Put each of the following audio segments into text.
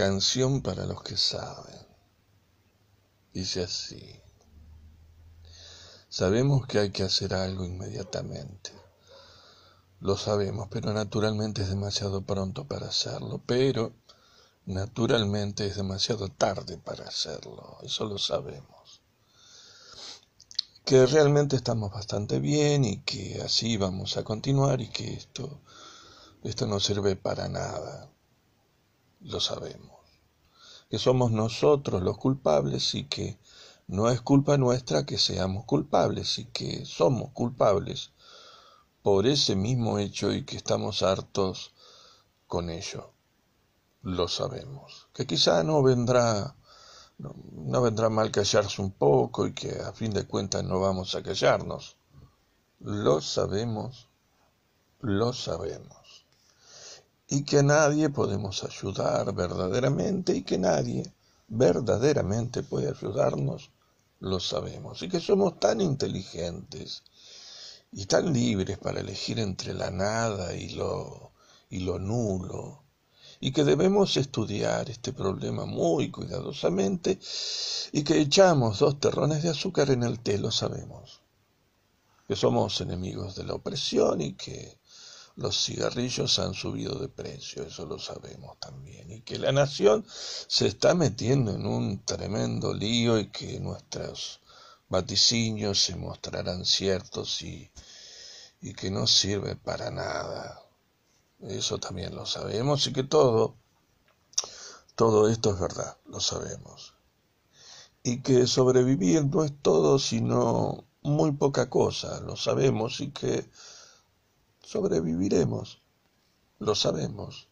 Canción para los que saben. Dice así. Sabemos que hay que hacer algo inmediatamente. Lo sabemos, pero naturalmente es demasiado pronto para hacerlo. Pero naturalmente es demasiado tarde para hacerlo. Eso lo sabemos. Que realmente estamos bastante bien y que así vamos a continuar y que esto, esto no sirve para nada lo sabemos, que somos nosotros los culpables y que no es culpa nuestra que seamos culpables y que somos culpables por ese mismo hecho y que estamos hartos con ello. Lo sabemos. Que quizá no vendrá no, vendrá mal callarse un poco y que a fin de cuentas no vamos a callarnos. Lo sabemos, lo sabemos y que a nadie podemos ayudar verdaderamente y que nadie verdaderamente puede ayudarnos, lo sabemos. Y que somos tan inteligentes y tan libres para elegir entre la nada y lo, y lo nulo, y que debemos estudiar este problema muy cuidadosamente y que echamos dos terrones de azúcar en el té, lo sabemos, que somos enemigos de la opresión y que los cigarrillos han subido de precio, eso lo sabemos también, y que la nación se está metiendo en un tremendo lío y que nuestros vaticinios se mostrarán ciertos y, y que no sirve para nada. Eso también lo sabemos y que todo, todo esto es verdad, lo sabemos. Y que sobrevivir no es todo, sino muy poca cosa, lo sabemos y que sobreviviremos, lo sabemos.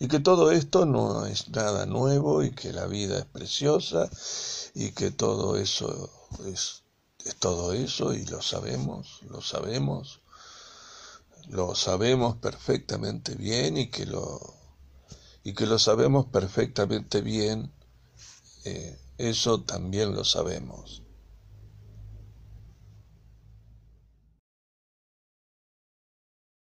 Y que todo esto no es nada nuevo y que la vida es preciosa y que todo eso es, todo eso y lo sabemos, lo sabemos, lo sabemos perfectamente bien y que lo, y que lo sabemos perfectamente bien, eh, eso también lo sabemos.